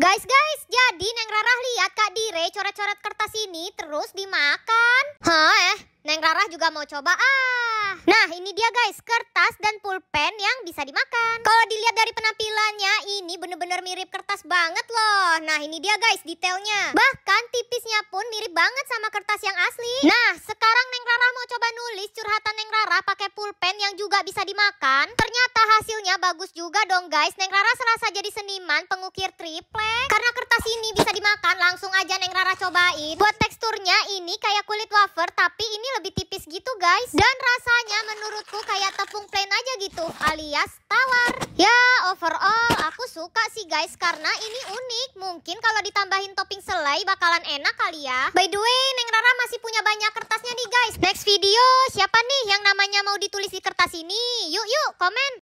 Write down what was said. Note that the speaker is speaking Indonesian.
Guys, guys, jadi Neng Rara lihat Kak Dire coret-coret kertas ini terus dimakan. Hah, eh, Neng Rara juga mau coba ah. Nah, ini dia guys, kertas dan pulpen yang bisa dimakan. Kalau dilihat dari penampilannya, ini bener-bener mirip kertas banget loh. Nah, ini dia guys, detailnya. Bahkan tipisnya pun mirip banget sama kertas yang asli. Nah, sekarang Neng kesehatan Neng Rara pakai pulpen yang juga bisa dimakan. Ternyata hasilnya bagus juga dong guys. Neng Rara serasa jadi seniman pengukir triplek. Karena kertas ini bisa dimakan, langsung aja Neng Rara cobain. Buat teksturnya ini kayak kulit wafer tapi ini lebih tipis gitu guys. Dan rasanya menurutku kayak tepung plain aja gitu alias tawar. Ya overall aku suka sih guys karena ini unik. Mungkin kalau ditambahin topping selai bakalan enak kali ya. By the way Neng Rara masih punya banyak kertasnya nih guys. Next video siapa nih yang namanya mau ditulis di kertas ini? Yuk yuk komen.